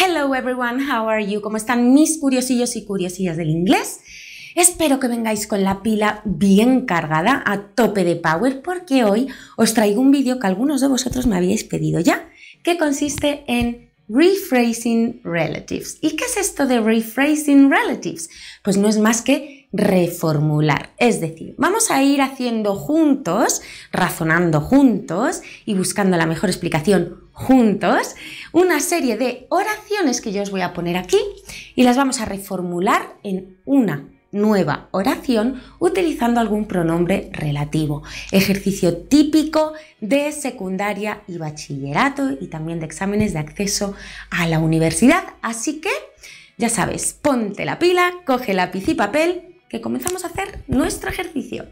Hello everyone, how are you? ¿Cómo están mis curiosillos y curiosillas del inglés? Espero que vengáis con la pila bien cargada, a tope de power, porque hoy os traigo un vídeo que algunos de vosotros me habíais pedido ya, que consiste en rephrasing relatives. ¿Y qué es esto de rephrasing relatives? Pues no es más que reformular. Es decir, vamos a ir haciendo juntos, razonando juntos y buscando la mejor explicación juntos, una serie de oraciones que yo os voy a poner aquí y las vamos a reformular en una nueva oración utilizando algún pronombre relativo. Ejercicio típico de secundaria y bachillerato y también de exámenes de acceso a la universidad. Así que, ya sabes, ponte la pila, coge lápiz y papel que comenzamos a hacer nuestro ejercicio.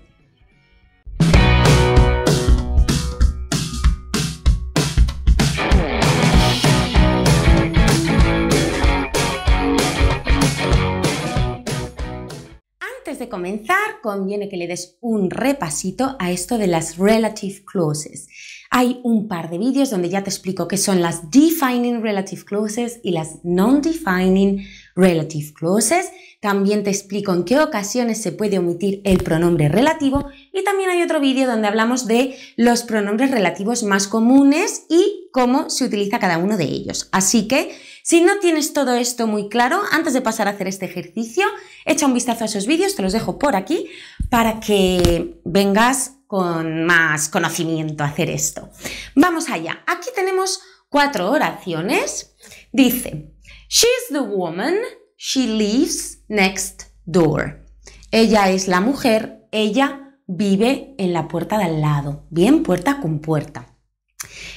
Antes de comenzar, conviene que le des un repasito a esto de las relative clauses. Hay un par de vídeos donde ya te explico qué son las defining relative clauses y las non-defining relative clauses, también te explico en qué ocasiones se puede omitir el pronombre relativo y también hay otro vídeo donde hablamos de los pronombres relativos más comunes y cómo se utiliza cada uno de ellos. Así que, si no tienes todo esto muy claro, antes de pasar a hacer este ejercicio, echa un vistazo a esos vídeos, te los dejo por aquí, para que vengas con más conocimiento a hacer esto. Vamos allá. Aquí tenemos cuatro oraciones. Dice, She's the woman. She lives next door. Ella es la mujer. Ella vive en la puerta de al lado. Bien, puerta con puerta.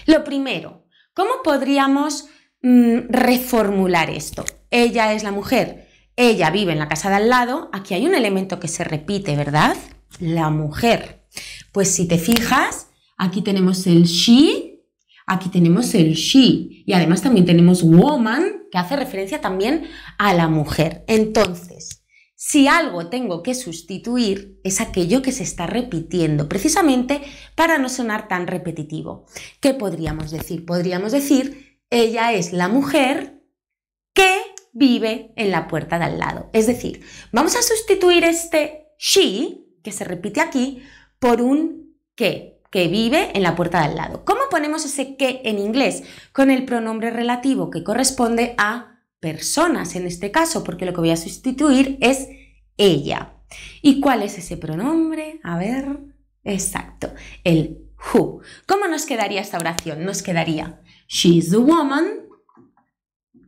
Lo primero, ¿cómo podríamos mm, reformular esto? Ella es la mujer. Ella vive en la casa de al lado. Aquí hay un elemento que se repite, ¿verdad? La mujer. Pues si te fijas, aquí tenemos el she Aquí tenemos el she y además también tenemos woman, que hace referencia también a la mujer. Entonces, si algo tengo que sustituir es aquello que se está repitiendo, precisamente para no sonar tan repetitivo. ¿Qué podríamos decir? Podríamos decir, ella es la mujer que vive en la puerta de al lado. Es decir, vamos a sustituir este she, que se repite aquí, por un que que vive en la puerta de al lado. ¿Cómo ponemos ese que en inglés? Con el pronombre relativo que corresponde a personas en este caso, porque lo que voy a sustituir es ella. ¿Y cuál es ese pronombre? A ver, exacto, el who. ¿Cómo nos quedaría esta oración? Nos quedaría she's the woman.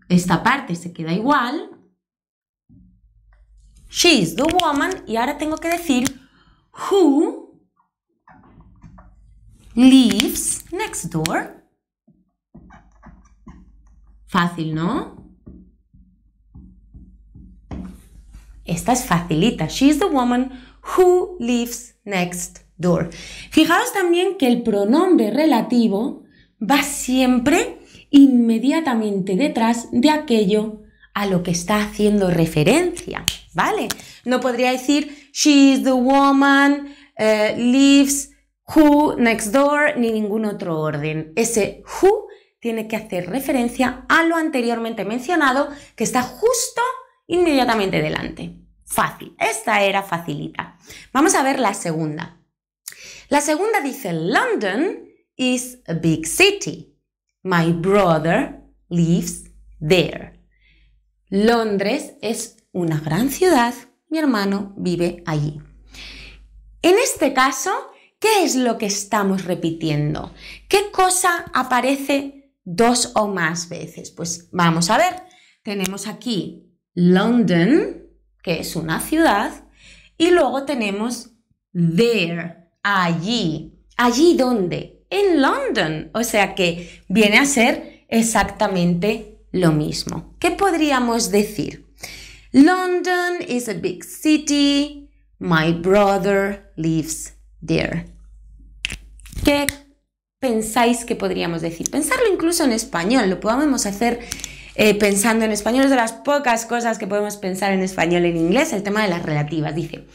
Esta parte se queda igual. She's the woman y ahora tengo que decir who lives next door. Fácil, ¿no? Esta es facilita. She is the woman who lives next door. Fijaos también que el pronombre relativo va siempre inmediatamente detrás de aquello a lo que está haciendo referencia, ¿vale? No podría decir, She is the woman, eh, lives Who, next door, ni ningún otro orden. Ese who tiene que hacer referencia a lo anteriormente mencionado que está justo inmediatamente delante. Fácil, esta era facilita. Vamos a ver la segunda. La segunda dice London is a big city. My brother lives there. Londres es una gran ciudad. Mi hermano vive allí. En este caso, ¿Qué es lo que estamos repitiendo? ¿Qué cosa aparece dos o más veces? Pues vamos a ver. Tenemos aquí London, que es una ciudad, y luego tenemos there, allí. ¿Allí dónde? En London. O sea que viene a ser exactamente lo mismo. ¿Qué podríamos decir? London is a big city. My brother lives dear. ¿Qué pensáis que podríamos decir? Pensarlo incluso en español, lo podemos hacer eh, pensando en español, es de las pocas cosas que podemos pensar en español en inglés, el tema de las relativas. Dice,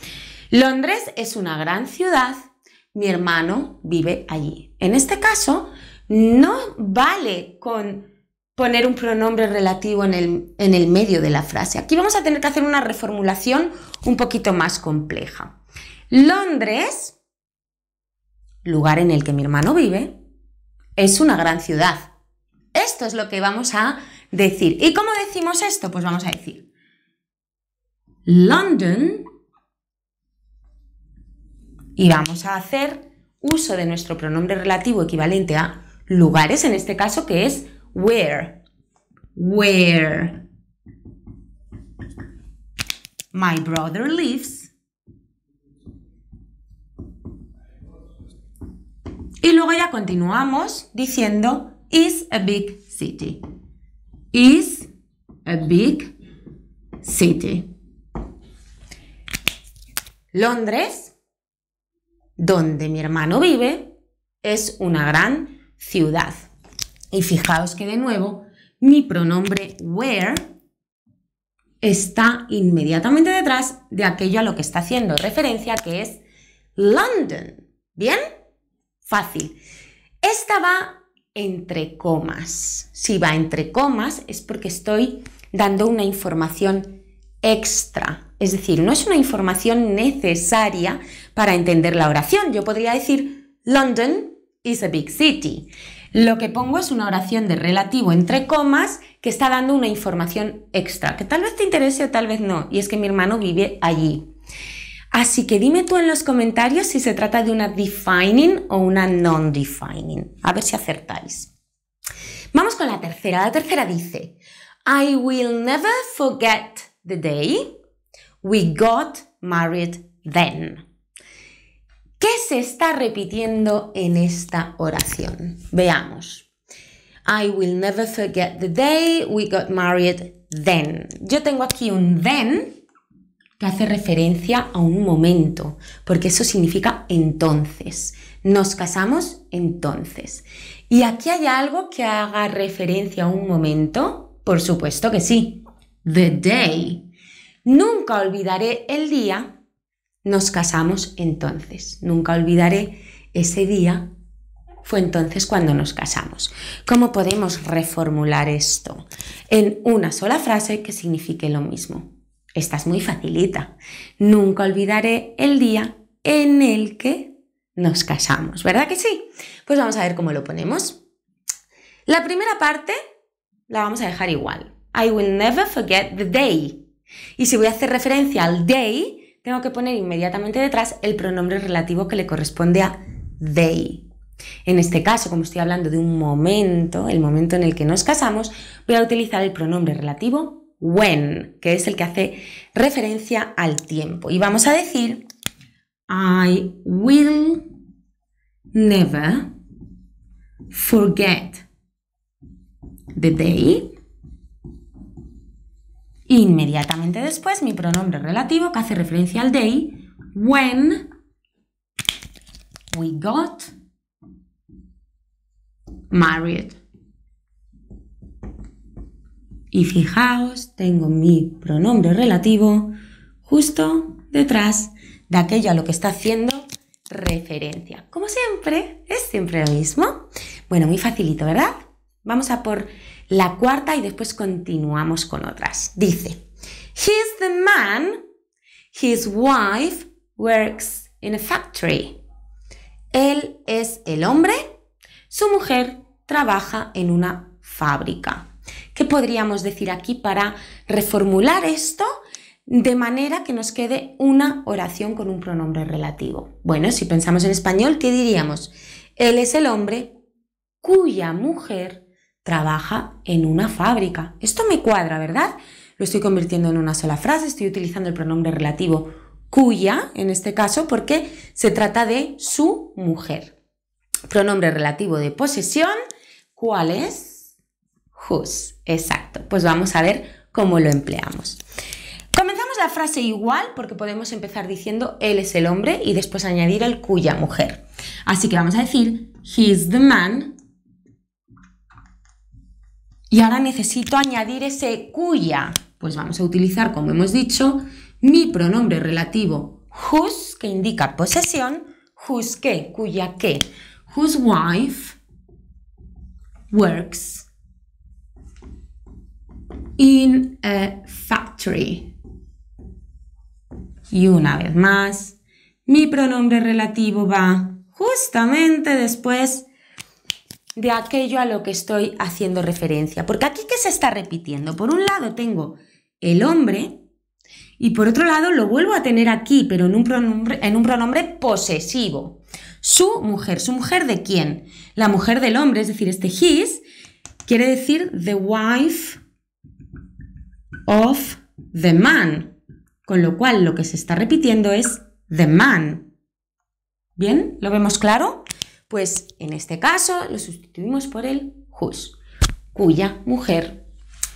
Londres es una gran ciudad, mi hermano vive allí. En este caso, no vale con poner un pronombre relativo en el, en el medio de la frase. Aquí vamos a tener que hacer una reformulación un poquito más compleja. Londres lugar en el que mi hermano vive, es una gran ciudad. Esto es lo que vamos a decir. ¿Y cómo decimos esto? Pues vamos a decir, London, y vamos a hacer uso de nuestro pronombre relativo equivalente a lugares, en este caso que es where. Where my brother lives Y luego ya continuamos diciendo is a big city. Is a big city. Londres, donde mi hermano vive, es una gran ciudad. Y fijaos que de nuevo mi pronombre where está inmediatamente detrás de aquello a lo que está haciendo referencia, que es London. ¿Bien? Fácil. Esta va entre comas. Si va entre comas es porque estoy dando una información extra. Es decir, no es una información necesaria para entender la oración. Yo podría decir, London is a big city. Lo que pongo es una oración de relativo entre comas que está dando una información extra, que tal vez te interese o tal vez no, y es que mi hermano vive allí. Así que dime tú en los comentarios si se trata de una defining o una non-defining. A ver si acertáis. Vamos con la tercera. La tercera dice, I will never forget the day we got married then. ¿Qué se está repitiendo en esta oración? Veamos. I will never forget the day we got married then. Yo tengo aquí un then que hace referencia a un momento, porque eso significa entonces. Nos casamos entonces. ¿Y aquí hay algo que haga referencia a un momento? Por supuesto que sí. The day. Nunca olvidaré el día. Nos casamos entonces. Nunca olvidaré ese día. Fue entonces cuando nos casamos. ¿Cómo podemos reformular esto en una sola frase que signifique lo mismo? Esta es muy facilita. Nunca olvidaré el día en el que nos casamos, ¿verdad que sí? Pues vamos a ver cómo lo ponemos. La primera parte la vamos a dejar igual. I will never forget the day. Y si voy a hacer referencia al day, tengo que poner inmediatamente detrás el pronombre relativo que le corresponde a day. En este caso, como estoy hablando de un momento, el momento en el que nos casamos, voy a utilizar el pronombre relativo when, que es el que hace referencia al tiempo. Y vamos a decir, I will never forget the day. Inmediatamente después, mi pronombre relativo que hace referencia al day, when we got married. Y fijaos, tengo mi pronombre relativo justo detrás de aquello a lo que está haciendo referencia. Como siempre, es siempre lo mismo. Bueno, muy facilito, ¿verdad? Vamos a por la cuarta y después continuamos con otras. Dice, He's the man, his wife works in a factory. Él es el hombre, su mujer trabaja en una fábrica podríamos decir aquí para reformular esto de manera que nos quede una oración con un pronombre relativo? Bueno, si pensamos en español, ¿qué diríamos? Él es el hombre cuya mujer trabaja en una fábrica. Esto me cuadra, ¿verdad? Lo estoy convirtiendo en una sola frase, estoy utilizando el pronombre relativo cuya, en este caso, porque se trata de su mujer. Pronombre relativo de posesión, ¿cuál es? whose. Exacto. Pues vamos a ver cómo lo empleamos. Comenzamos la frase igual porque podemos empezar diciendo él es el hombre y después añadir el cuya mujer. Así que vamos a decir he's the man. Y ahora necesito añadir ese cuya. Pues vamos a utilizar, como hemos dicho, mi pronombre relativo whose, que indica posesión, whose que, cuya que Whose wife works in a factory. Y una vez más, mi pronombre relativo va justamente después de aquello a lo que estoy haciendo referencia. Porque aquí ¿qué se está repitiendo, por un lado tengo el hombre y por otro lado lo vuelvo a tener aquí, pero en un pronombre, en un pronombre posesivo. Su mujer, su mujer de quién? La mujer del hombre, es decir, este his quiere decir the wife of the man, con lo cual lo que se está repitiendo es the man. ¿Bien? ¿Lo vemos claro? Pues en este caso lo sustituimos por el whose, cuya mujer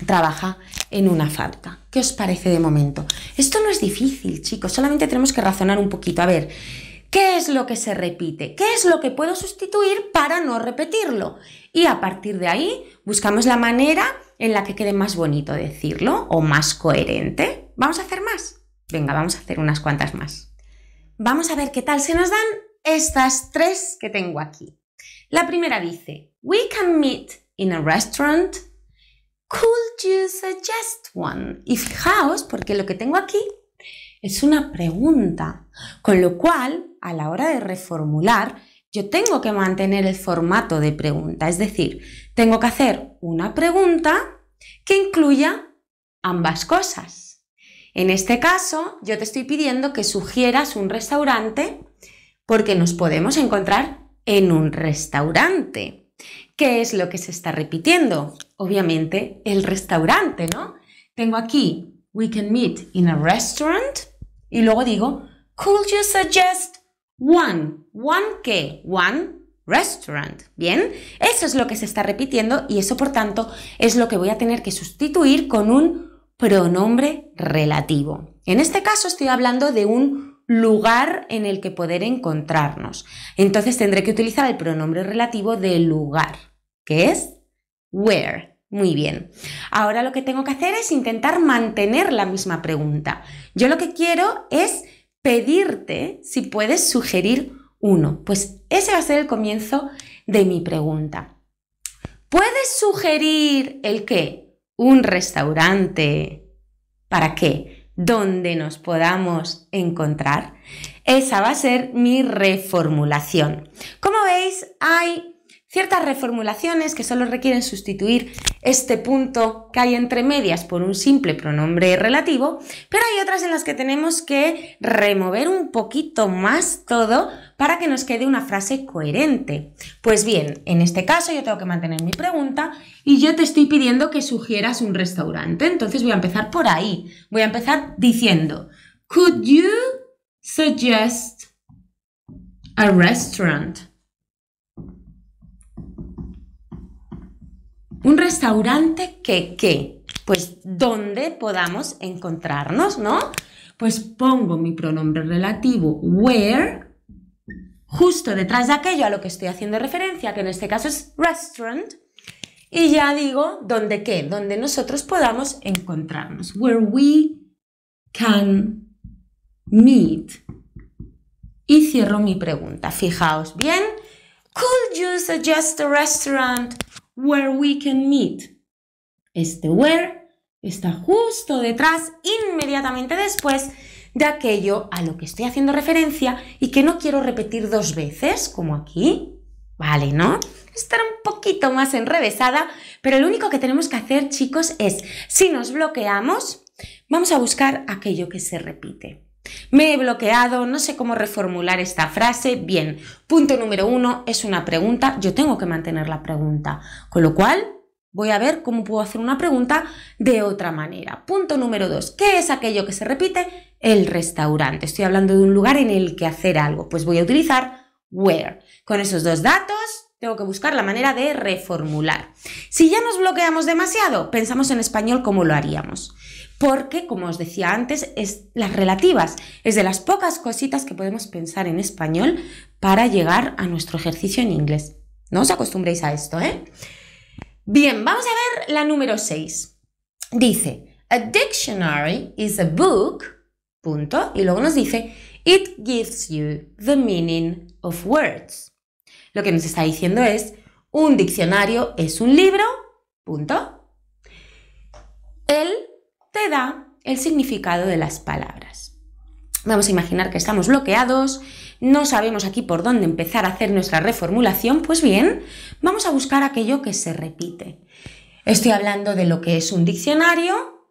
trabaja en una fábrica. ¿Qué os parece de momento? Esto no es difícil, chicos, solamente tenemos que razonar un poquito. A ver, ¿qué es lo que se repite? ¿Qué es lo que puedo sustituir para no repetirlo? Y a partir de ahí buscamos la manera en la que quede más bonito decirlo o más coherente. ¿Vamos a hacer más? Venga, vamos a hacer unas cuantas más. Vamos a ver qué tal se nos dan estas tres que tengo aquí. La primera dice, We can meet in a restaurant. Could you suggest one? Y fijaos, porque lo que tengo aquí es una pregunta, con lo cual, a la hora de reformular, yo tengo que mantener el formato de pregunta, es decir, tengo que hacer una pregunta que incluya ambas cosas. En este caso, yo te estoy pidiendo que sugieras un restaurante porque nos podemos encontrar en un restaurante. ¿Qué es lo que se está repitiendo? Obviamente, el restaurante, ¿no? Tengo aquí, we can meet in a restaurant, y luego digo, could you suggest one. One que, One restaurant. Bien, eso es lo que se está repitiendo y eso por tanto es lo que voy a tener que sustituir con un pronombre relativo. En este caso estoy hablando de un lugar en el que poder encontrarnos. Entonces tendré que utilizar el pronombre relativo de lugar, que es where. Muy bien. Ahora lo que tengo que hacer es intentar mantener la misma pregunta. Yo lo que quiero es pedirte si puedes sugerir uno. Pues ese va a ser el comienzo de mi pregunta. ¿Puedes sugerir el qué? Un restaurante. ¿Para qué? Donde nos podamos encontrar. Esa va a ser mi reformulación. Como veis, hay ciertas reformulaciones que solo requieren sustituir este punto que hay entre medias por un simple pronombre relativo, pero hay otras en las que tenemos que remover un poquito más todo para que nos quede una frase coherente. Pues bien, en este caso yo tengo que mantener mi pregunta y yo te estoy pidiendo que sugieras un restaurante, entonces voy a empezar por ahí. Voy a empezar diciendo, could you suggest a restaurant? Un restaurante que qué? Pues donde podamos encontrarnos, ¿no? Pues pongo mi pronombre relativo where justo detrás de aquello a lo que estoy haciendo referencia, que en este caso es restaurant, y ya digo donde qué, donde nosotros podamos encontrarnos. Where we can meet. Y cierro mi pregunta. Fijaos bien. Could you suggest a restaurant where we can meet. Este where está justo detrás, inmediatamente después de aquello a lo que estoy haciendo referencia y que no quiero repetir dos veces, como aquí. Vale, ¿no? Estará un poquito más enrevesada, pero lo único que tenemos que hacer, chicos, es, si nos bloqueamos, vamos a buscar aquello que se repite. Me he bloqueado, no sé cómo reformular esta frase. Bien, punto número uno es una pregunta. Yo tengo que mantener la pregunta, con lo cual voy a ver cómo puedo hacer una pregunta de otra manera. Punto número dos, ¿qué es aquello que se repite? El restaurante. Estoy hablando de un lugar en el que hacer algo. Pues voy a utilizar where. Con esos dos datos tengo que buscar la manera de reformular. Si ya nos bloqueamos demasiado, pensamos en español cómo lo haríamos porque, como os decía antes, es las relativas, es de las pocas cositas que podemos pensar en español para llegar a nuestro ejercicio en inglés. No os acostumbréis a esto, ¿eh? Bien, vamos a ver la número 6. Dice, a dictionary is a book, punto, y luego nos dice, it gives you the meaning of words. Lo que nos está diciendo es, un diccionario es un libro, punto. El te da el significado de las palabras. Vamos a imaginar que estamos bloqueados, no sabemos aquí por dónde empezar a hacer nuestra reformulación, pues bien, vamos a buscar aquello que se repite. Estoy hablando de lo que es un diccionario,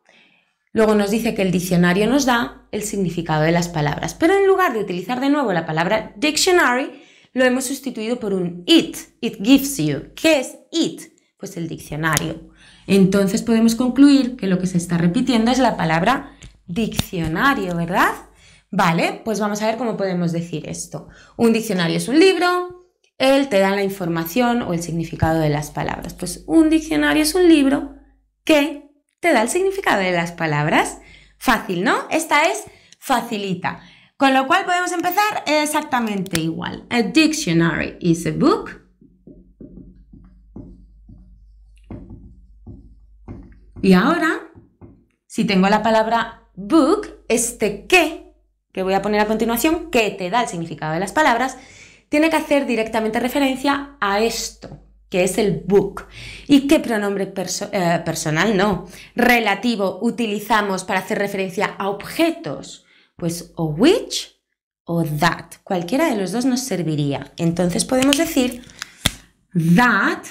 luego nos dice que el diccionario nos da el significado de las palabras, pero en lugar de utilizar de nuevo la palabra dictionary, lo hemos sustituido por un it, it gives you. ¿Qué es it? Pues el diccionario. Entonces podemos concluir que lo que se está repitiendo es la palabra diccionario, ¿verdad? Vale, pues vamos a ver cómo podemos decir esto. Un diccionario es un libro, él te da la información o el significado de las palabras. Pues un diccionario es un libro que te da el significado de las palabras. Fácil, ¿no? Esta es facilita. Con lo cual podemos empezar exactamente igual. A dictionary is a book Y ahora, si tengo la palabra book, este que, que voy a poner a continuación, que te da el significado de las palabras, tiene que hacer directamente referencia a esto, que es el book. ¿Y qué pronombre eh, personal no? Relativo utilizamos para hacer referencia a objetos. Pues o which o that. Cualquiera de los dos nos serviría. Entonces podemos decir that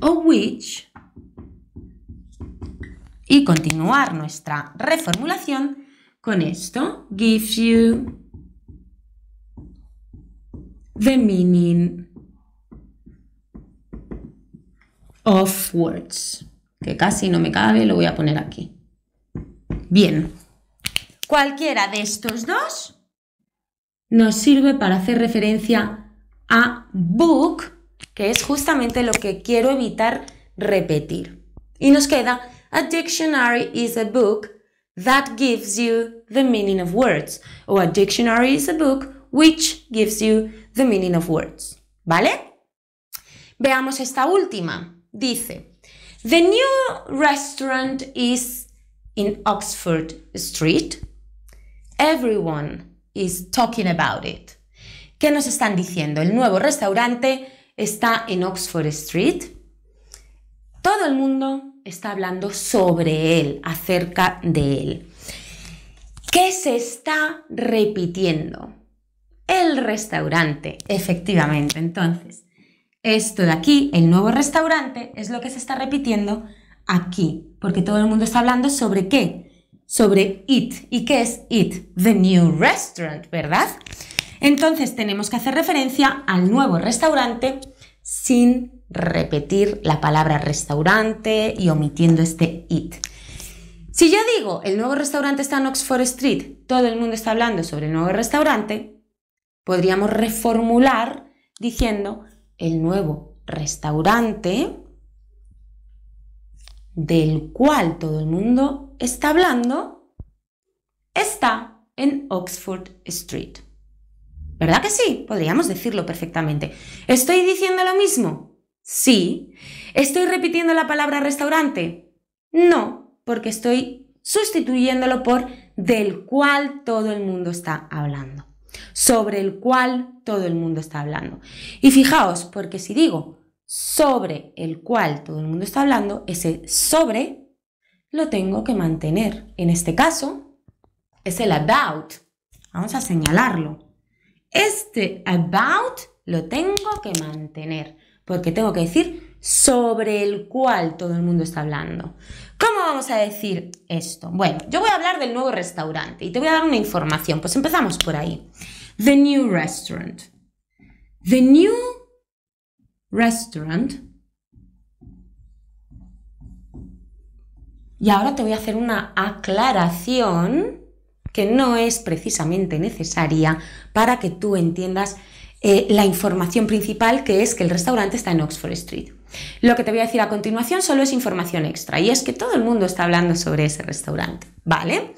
o which y continuar nuestra reformulación con esto. give you the meaning of words. Que casi no me cabe, lo voy a poner aquí. Bien. Cualquiera de estos dos nos sirve para hacer referencia a book, que es justamente lo que quiero evitar repetir. Y nos queda a dictionary is a book that gives you the meaning of words. O a dictionary is a book which gives you the meaning of words. ¿Vale? Veamos esta última. Dice, The new restaurant is in Oxford Street. Everyone is talking about it. ¿Qué nos están diciendo? El nuevo restaurante está en Oxford Street. Todo el mundo está hablando sobre él, acerca de él. ¿Qué se está repitiendo? El restaurante, efectivamente. Entonces, esto de aquí, el nuevo restaurante, es lo que se está repitiendo aquí, porque todo el mundo está hablando sobre qué, sobre it. ¿Y qué es it? The new restaurant, ¿verdad? Entonces tenemos que hacer referencia al nuevo restaurante sin repetir la palabra restaurante y omitiendo este it. Si yo digo, el nuevo restaurante está en Oxford Street, todo el mundo está hablando sobre el nuevo restaurante, podríamos reformular diciendo, el nuevo restaurante del cual todo el mundo está hablando está en Oxford Street. ¿Verdad que sí? Podríamos decirlo perfectamente. ¿Estoy diciendo lo mismo? Sí. ¿Estoy repitiendo la palabra restaurante? No, porque estoy sustituyéndolo por del cual todo el mundo está hablando, sobre el cual todo el mundo está hablando. Y fijaos, porque si digo sobre el cual todo el mundo está hablando, ese sobre lo tengo que mantener. En este caso, es el about. Vamos a señalarlo. Este about lo tengo que mantener porque tengo que decir sobre el cual todo el mundo está hablando. ¿Cómo vamos a decir esto? Bueno, yo voy a hablar del nuevo restaurante y te voy a dar una información. Pues empezamos por ahí. The new restaurant. The new restaurant. Y ahora te voy a hacer una aclaración que no es precisamente necesaria para que tú entiendas eh, la información principal que es que el restaurante está en Oxford Street. Lo que te voy a decir a continuación solo es información extra y es que todo el mundo está hablando sobre ese restaurante, ¿vale?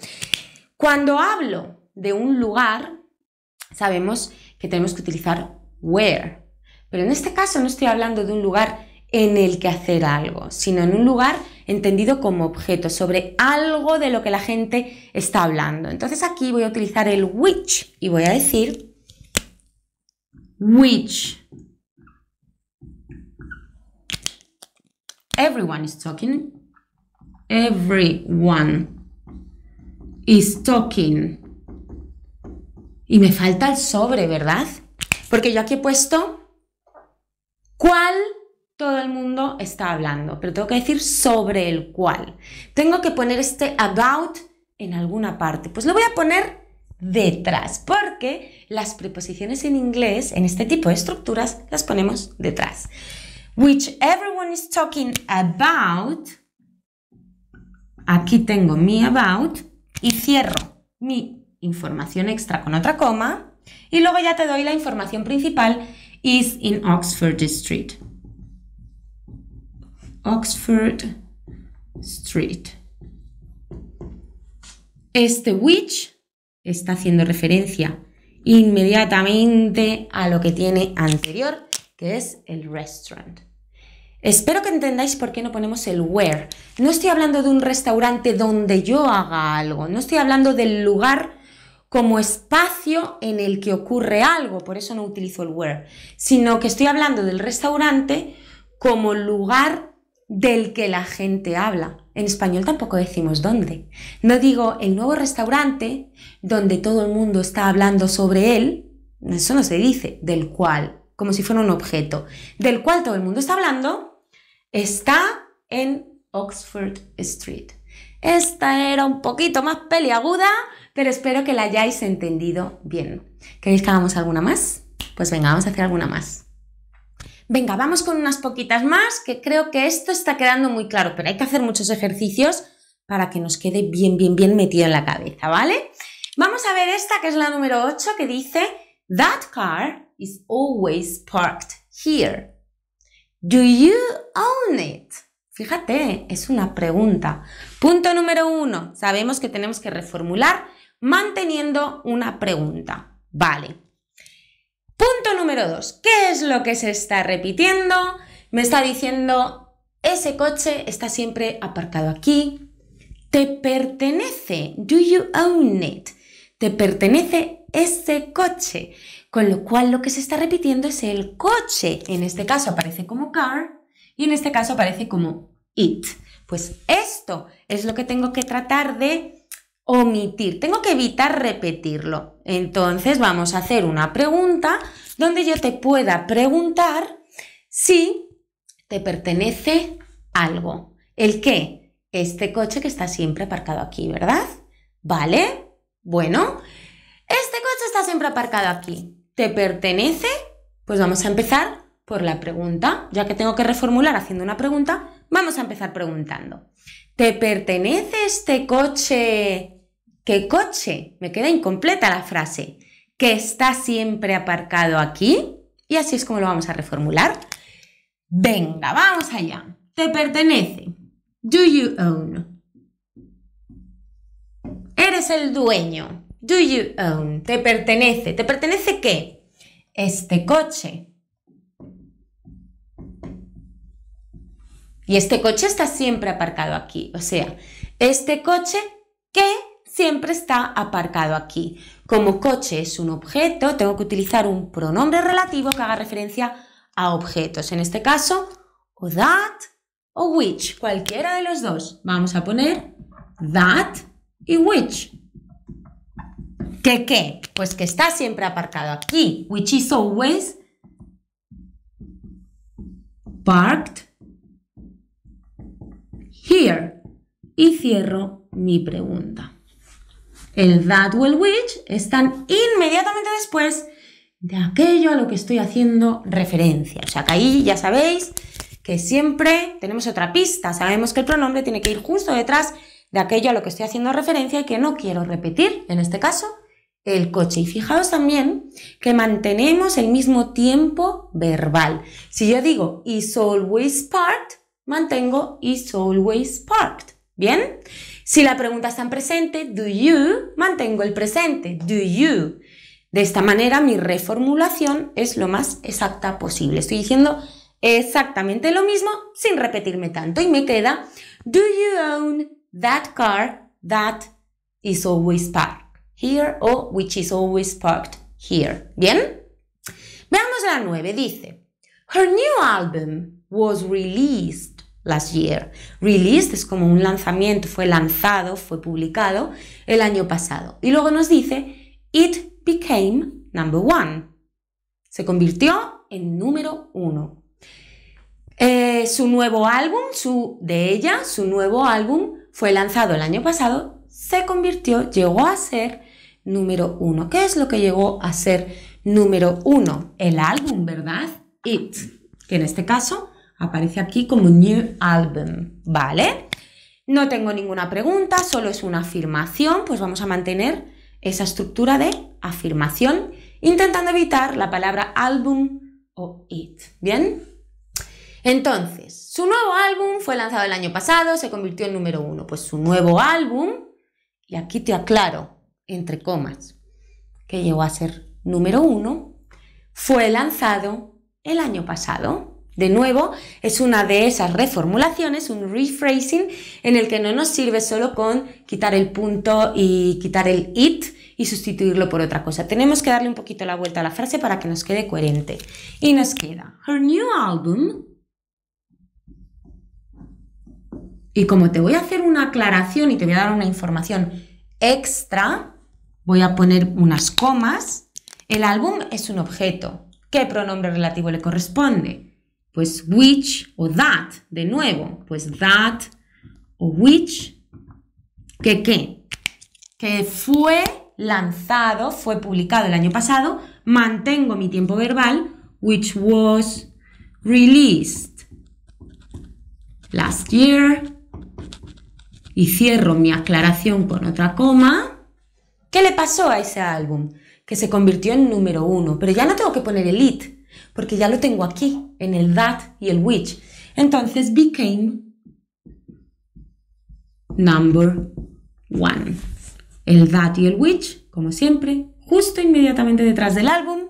Cuando hablo de un lugar, sabemos que tenemos que utilizar where, pero en este caso no estoy hablando de un lugar en el que hacer algo, sino en un lugar entendido como objeto, sobre algo de lo que la gente está hablando. Entonces aquí voy a utilizar el which y voy a decir which everyone is talking everyone is talking y me falta el sobre, ¿verdad? Porque yo aquí he puesto cuál todo el mundo está hablando, pero tengo que decir sobre el cual. Tengo que poner este about en alguna parte. Pues lo voy a poner detrás, porque las preposiciones en inglés, en este tipo de estructuras, las ponemos detrás. Which everyone is talking about. Aquí tengo mi about y cierro mi información extra con otra coma y luego ya te doy la información principal is in Oxford Street. Oxford Street. Este which está haciendo referencia inmediatamente a lo que tiene anterior, que es el restaurant. Espero que entendáis por qué no ponemos el where. No estoy hablando de un restaurante donde yo haga algo, no estoy hablando del lugar como espacio en el que ocurre algo, por eso no utilizo el where, sino que estoy hablando del restaurante como lugar del que la gente habla. En español tampoco decimos dónde. No digo el nuevo restaurante donde todo el mundo está hablando sobre él, eso no se dice, del cual, como si fuera un objeto, del cual todo el mundo está hablando, está en Oxford Street. Esta era un poquito más peliaguda, pero espero que la hayáis entendido bien. ¿Queréis que hagamos alguna más? Pues venga, vamos a hacer alguna más. Venga, vamos con unas poquitas más, que creo que esto está quedando muy claro, pero hay que hacer muchos ejercicios para que nos quede bien, bien, bien metido en la cabeza, ¿vale? Vamos a ver esta, que es la número 8, que dice, That car is always parked here. Do you own it? Fíjate, es una pregunta. Punto número 1, Sabemos que tenemos que reformular manteniendo una pregunta. Vale. Punto número dos. ¿Qué es lo que se está repitiendo? Me está diciendo, ese coche está siempre aparcado aquí. Te pertenece. Do you own it? Te pertenece ese coche. Con lo cual lo que se está repitiendo es el coche. En este caso aparece como car y en este caso aparece como it. Pues esto es lo que tengo que tratar de omitir, tengo que evitar repetirlo. Entonces vamos a hacer una pregunta donde yo te pueda preguntar si te pertenece algo. ¿El qué? Este coche que está siempre aparcado aquí, ¿verdad? ¿Vale? Bueno, este coche está siempre aparcado aquí. ¿Te pertenece? Pues vamos a empezar por la pregunta. Ya que tengo que reformular haciendo una pregunta, vamos a empezar preguntando. ¿Te pertenece este coche ¿Qué coche? Me queda incompleta la frase. ¿Que está siempre aparcado aquí? Y así es como lo vamos a reformular. Venga, vamos allá. Te pertenece. Do you own? Eres el dueño. Do you own? Te pertenece. ¿Te pertenece qué? Este coche. Y este coche está siempre aparcado aquí. O sea, este coche que siempre está aparcado aquí. Como coche es un objeto, tengo que utilizar un pronombre relativo que haga referencia a objetos. En este caso, o that o which, cualquiera de los dos. Vamos a poner that y which. ¿Qué qué? Pues que está siempre aparcado aquí. Which is always parked here. Y cierro mi pregunta. El that will which están inmediatamente después de aquello a lo que estoy haciendo referencia. O sea, que ahí ya sabéis que siempre tenemos otra pista. Sabemos que el pronombre tiene que ir justo detrás de aquello a lo que estoy haciendo referencia y que no quiero repetir, en este caso, el coche. Y fijaos también que mantenemos el mismo tiempo verbal. Si yo digo is always parked, mantengo is always parked. ¿Bien? Si la pregunta está en presente, do you, mantengo el presente, do you. De esta manera mi reformulación es lo más exacta posible. Estoy diciendo exactamente lo mismo sin repetirme tanto y me queda do you own that car that is always parked here o which is always parked here. ¿Bien? Veamos la 9, dice Her new album was released last year. Released es como un lanzamiento, fue lanzado, fue publicado el año pasado. Y luego nos dice, it became number one. Se convirtió en número uno. Eh, su nuevo álbum, su, de ella, su nuevo álbum fue lanzado el año pasado, se convirtió, llegó a ser número uno. ¿Qué es lo que llegó a ser número uno? El álbum, ¿verdad? It, que en este caso Aparece aquí como New Album, ¿vale? No tengo ninguna pregunta, solo es una afirmación, pues vamos a mantener esa estructura de afirmación, intentando evitar la palabra álbum o it, ¿bien? Entonces, su nuevo álbum fue lanzado el año pasado, se convirtió en número uno. Pues su nuevo álbum, y aquí te aclaro, entre comas, que llegó a ser número uno, fue lanzado el año pasado. De nuevo, es una de esas reformulaciones, un rephrasing, en el que no nos sirve solo con quitar el punto y quitar el it y sustituirlo por otra cosa. Tenemos que darle un poquito la vuelta a la frase para que nos quede coherente. Y nos queda, her new album Y como te voy a hacer una aclaración y te voy a dar una información extra, voy a poner unas comas. El álbum es un objeto. ¿Qué pronombre relativo le corresponde? pues which o that, de nuevo, pues that o which, que qué, que fue lanzado, fue publicado el año pasado, mantengo mi tiempo verbal, which was released last year, y cierro mi aclaración con otra coma. ¿Qué le pasó a ese álbum? Que se convirtió en número uno, pero ya no tengo que poner el it, porque ya lo tengo aquí en el that y el which. Entonces became number one. El that y el which, como siempre, justo inmediatamente detrás del álbum,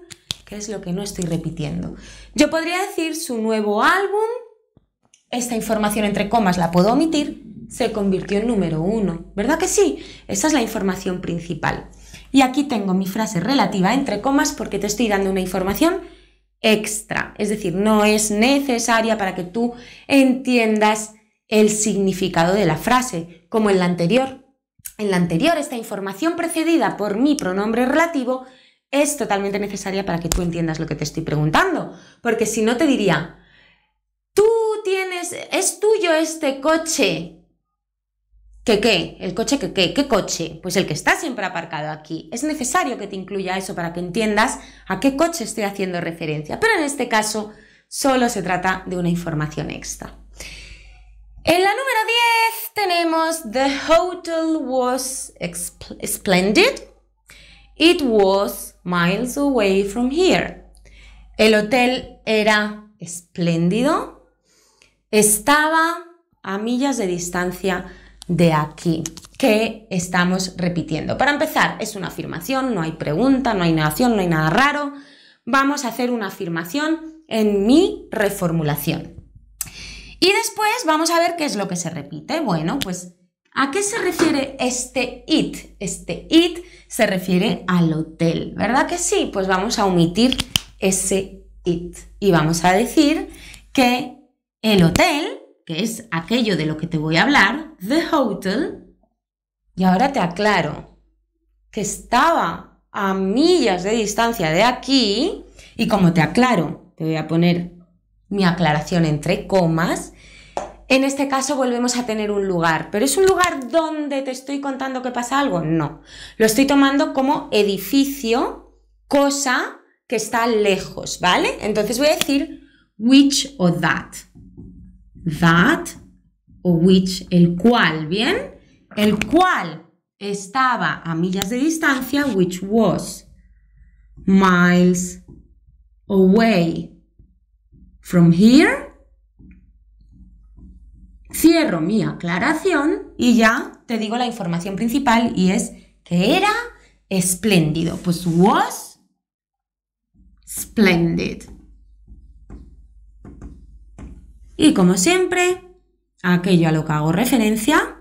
que es lo que no estoy repitiendo. Yo podría decir su nuevo álbum, esta información entre comas la puedo omitir, se convirtió en número uno, ¿verdad que sí? Esa es la información principal. Y aquí tengo mi frase relativa entre comas porque te estoy dando una información extra, es decir, no es necesaria para que tú entiendas el significado de la frase, como en la anterior. En la anterior, esta información precedida por mi pronombre relativo es totalmente necesaria para que tú entiendas lo que te estoy preguntando, porque si no te diría, tú tienes, es tuyo este coche, ¿Qué qué? ¿El coche qué qué? ¿Qué coche? Pues el que está siempre aparcado aquí. Es necesario que te incluya eso para que entiendas a qué coche estoy haciendo referencia. Pero en este caso solo se trata de una información extra. En la número 10 tenemos The hotel was splendid. It was miles away from here. El hotel era espléndido. Estaba a millas de distancia de aquí que estamos repitiendo. Para empezar, es una afirmación, no hay pregunta, no hay negación, no hay nada raro. Vamos a hacer una afirmación en mi reformulación. Y después vamos a ver qué es lo que se repite. Bueno, pues ¿a qué se refiere este it? Este it se refiere al hotel, ¿verdad que sí? Pues vamos a omitir ese it y vamos a decir que el hotel que es aquello de lo que te voy a hablar, The Hotel, y ahora te aclaro que estaba a millas de distancia de aquí, y como te aclaro, te voy a poner mi aclaración entre comas, en este caso volvemos a tener un lugar, pero ¿es un lugar donde te estoy contando que pasa algo? No, lo estoy tomando como edificio, cosa que está lejos, ¿vale? Entonces voy a decir which o that that o which, el cual, ¿bien? El cual estaba a millas de distancia, which was miles away from here. Cierro mi aclaración y ya te digo la información principal y es que era espléndido. Pues was splendid. Y como siempre, aquello a lo que hago referencia,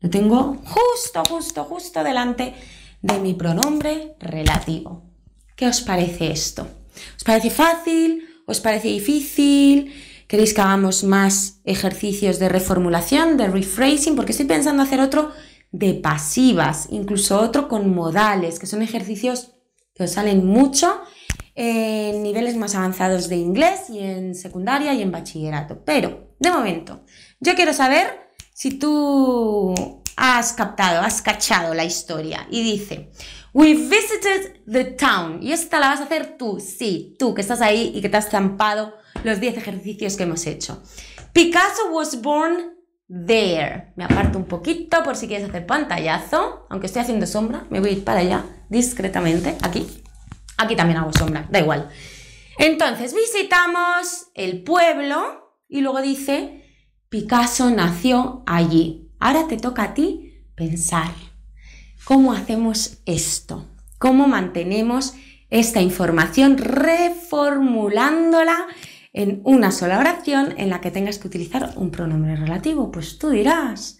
lo tengo justo, justo, justo delante de mi pronombre relativo. ¿Qué os parece esto? ¿Os parece fácil? ¿Os parece difícil? ¿Queréis que hagamos más ejercicios de reformulación, de rephrasing? Porque estoy pensando hacer otro de pasivas, incluso otro con modales, que son ejercicios que os salen mucho en niveles más avanzados de inglés y en secundaria y en bachillerato. Pero, de momento, yo quiero saber si tú has captado, has cachado la historia y dice, We visited the town. Y esta la vas a hacer tú, sí, tú que estás ahí y que te has zampado los 10 ejercicios que hemos hecho. Picasso was born there. Me aparto un poquito por si quieres hacer pantallazo, aunque estoy haciendo sombra, me voy a ir para allá discretamente, aquí. Aquí también hago sombra, da igual. Entonces, visitamos el pueblo y luego dice, Picasso nació allí. Ahora te toca a ti pensar. ¿Cómo hacemos esto? ¿Cómo mantenemos esta información reformulándola en una sola oración en la que tengas que utilizar un pronombre relativo? Pues tú dirás.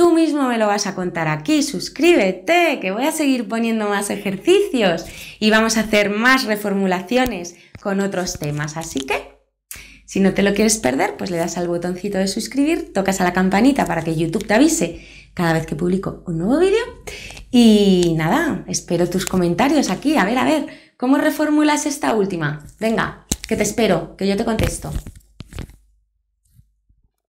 Tú mismo me lo vas a contar aquí, suscríbete, que voy a seguir poniendo más ejercicios y vamos a hacer más reformulaciones con otros temas. Así que, si no te lo quieres perder, pues le das al botoncito de suscribir, tocas a la campanita para que YouTube te avise cada vez que publico un nuevo vídeo. Y nada, espero tus comentarios aquí. A ver, a ver, ¿cómo reformulas esta última? Venga, que te espero, que yo te contesto.